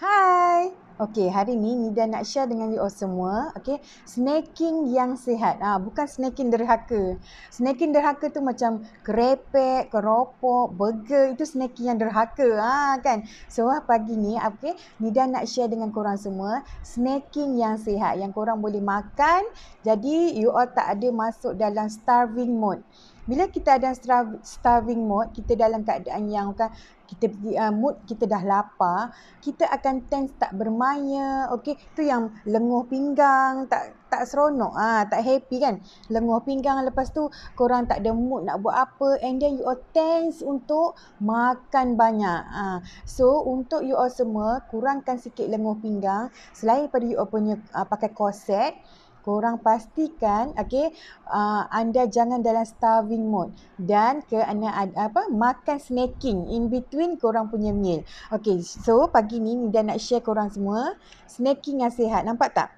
Hai. Okey, hari ni Nida nak share dengan you all semua, okey, snacking yang sihat. Ah, ha, bukan snacking derhaka. Snacking derhaka tu macam krepek, keropok, burger, itu snacking yang derhaka. Ah, ha, kan? So, ah, pagi ni, okey, Nida nak share dengan korang semua snacking yang sihat yang korang boleh makan. Jadi, you all tak ada masuk dalam starving mode bila kita ada starving mode kita dalam keadaan yang kan kita uh, mood kita dah lapar kita akan tense tak bermaya okey tu yang lenguh pinggang tak tak seronok ah ha, tak happy kan lenguh pinggang lepas tu korang tak ada mood nak buat apa and then you are tense untuk makan banyak ha. so untuk you all semua kurangkan sikit lenguh pinggang selain pada you all punya uh, pakai corset korang pastikan okey uh, anda jangan dalam starving mode dan ke anda apa makan snacking in between korang punya meal. Okey, so pagi ni ni nak share korang semua snacking yang sihat. Nampak tak?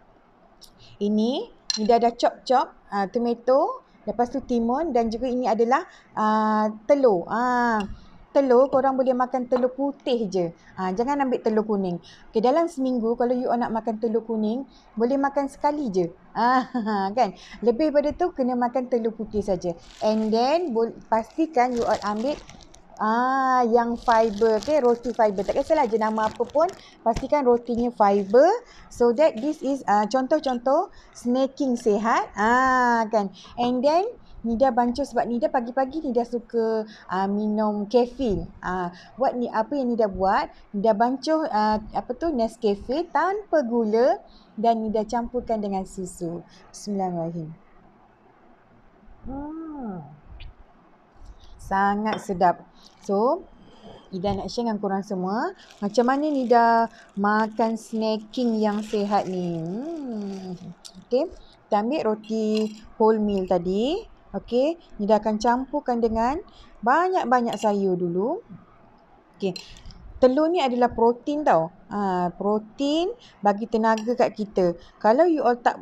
Ini ni dah dah chop-chop uh, tomato, lepas tu timun dan juga ini adalah uh, telur. Ah uh, telur korang boleh makan telur putih je. Ha, jangan ambil telur kuning. Okey dalam seminggu kalau you nak makan telur kuning boleh makan sekali je. Ha, kan? Lebih pada tu kena makan telur putih saja. And then pastikan you all ambil ah yang fiber okay? roti fiber tak kisahlah je nama apa pun pastikan rotinya fiber so that this is uh, contoh-contoh snacking sehat ah kan and then Nida bancuh sebab Nida pagi-pagi Nida suka uh, minum kefir. Uh, ah, buat ni apa yang Nida buat? Nida bancuh ah, uh, apa tu Nescafe tanpa gula dan Nida campurkan dengan susu. Bismillahirrahmanirrahim. Hmm. Sangat sedap. So, Ida nak share dengan korang semua macam mana ni dah makan snacking yang sehat ni. Hmm. Okay. Kita ambil roti wholemeal tadi. Okey, ni dah akan campurkan dengan banyak-banyak sayur dulu. Okey. Telur ni adalah protein tau. Ha, protein bagi tenaga kat kita. Kalau you all tak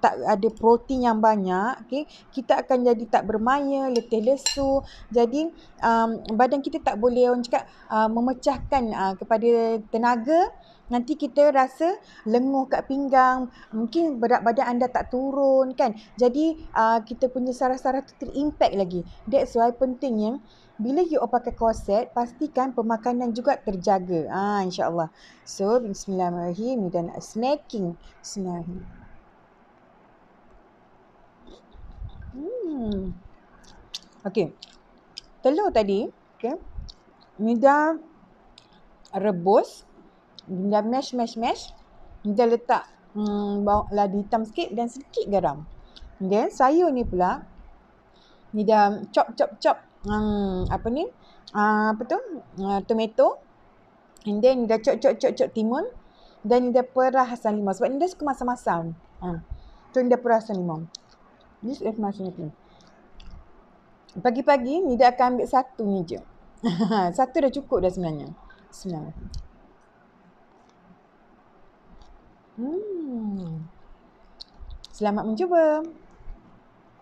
tak ada protein yang banyak, okay, kita akan jadi tak bermaya, letih lesu. Jadi um, badan kita tak boleh orang cakap uh, memecahkan uh, kepada tenaga nanti kita rasa lenguh kat pinggang mungkin berat badan anda tak turun kan jadi uh, kita punya sarah-sarah tu terimpact lagi that's why pentingnya bila you all pakai korset pastikan pemakanan juga terjaga ah insyaallah So, bismillahirrahmanirrahim dan snacking sebenarnya. Hmm. okay. Telur tadi, okay. Mida rebus, mida mash mash mash, mida letak hmm, bawang lada hitam sikit dan sedikit garam. Then sayur ni pula mida chop chop chop hmm, apa ni? Uh, apa tu? Uh, tomato, And then dah cok cok cok cok timun Dan dah perah asam limau Sebab ni dia suka masam-masam ha. So ni dia perah asam limau This is my snack Pagi-pagi ni dah akan ambil satu ni je Satu dah cukup dah sebenarnya Sebenarnya Hmm Selamat mencuba.